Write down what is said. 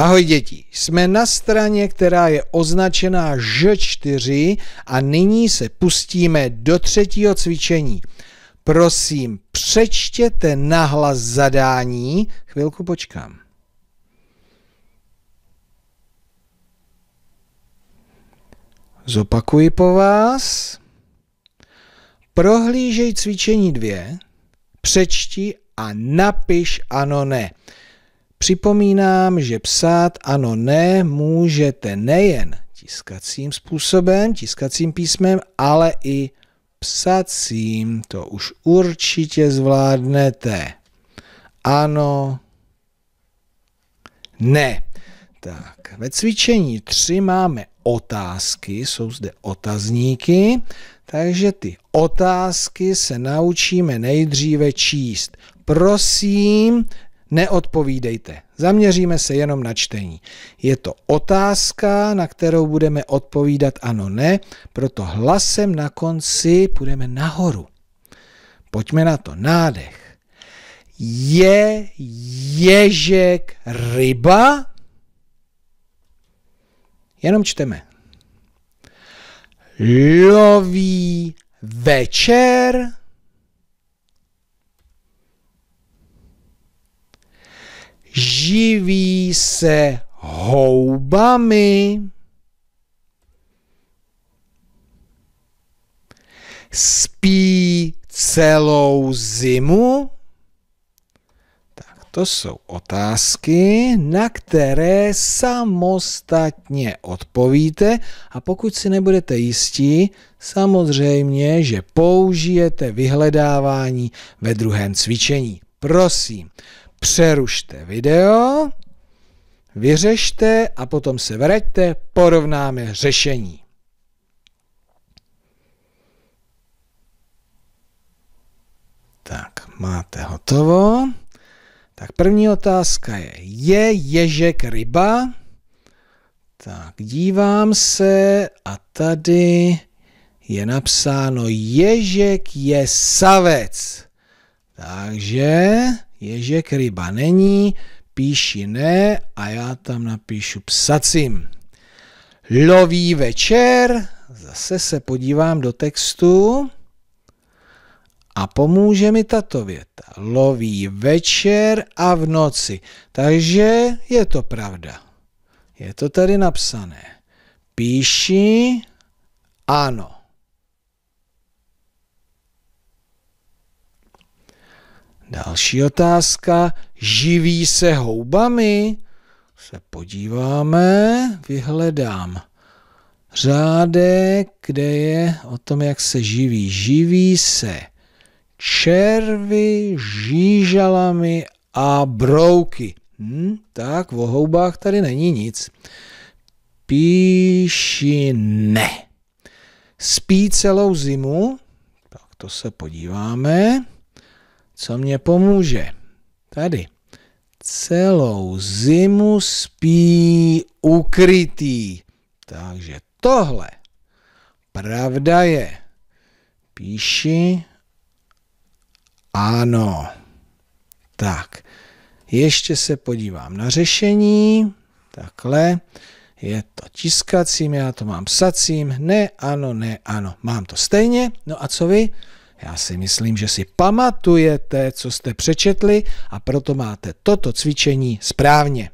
Ahoj děti, jsme na straně, která je označená Ž4 a nyní se pustíme do třetího cvičení. Prosím, přečtěte nahlas zadání. Chvilku počkám. Zopakuji po vás. Prohlížej cvičení dvě, přečti a napiš ano ne. Připomínám, že psát ano ne můžete nejen tiskacím způsobem, tiskacím písmem, ale i psacím. To už určitě zvládnete. Ano, ne. Tak, ve cvičení 3 máme otázky, jsou zde otazníky, takže ty otázky se naučíme nejdříve číst. Prosím, neodpovídejte. Zaměříme se jenom na čtení. Je to otázka, na kterou budeme odpovídat ano, ne, proto hlasem na konci půjdeme nahoru. Pojďme na to. Nádech. Je ježek ryba? Jenom čteme. Loví večer? živí se houbami. Spí celou zimu? Tak to jsou otázky, na které samostatně odpovíte a pokud si nebudete jistí, samozřejmě, že použijete vyhledávání ve druhém cvičení. Prosím, přerušte video, vyřešte a potom se vraťte, porovnáme řešení. Tak, máte hotovo. Tak první otázka je, je ježek ryba? Tak, dívám se a tady je napsáno, ježek je savec. Takže Ježek ryba není, píši ne a já tam napíšu psacím. Loví večer, zase se podívám do textu a pomůže mi tato věta. Loví večer a v noci. Takže je to pravda. Je to tady napsané. Píši ano. Další otázka. Živí se houbami? Se podíváme, vyhledám řádek, kde je o tom, jak se živí. Živí se červy, žížalami a brouky. Hm? Tak o houbách tady není nic. Píši ne. Spí celou zimu? Tak to se podíváme co mě pomůže. Tady. Celou zimu spí ukrytý. Takže tohle pravda je. Píši ano. Tak, ještě se podívám na řešení. Takhle. Je to tiskacím, já to mám psacím. Ne, ano, ne, ano. Mám to stejně. No a co vy? Já si myslím, že si pamatujete, co jste přečetli a proto máte toto cvičení správně.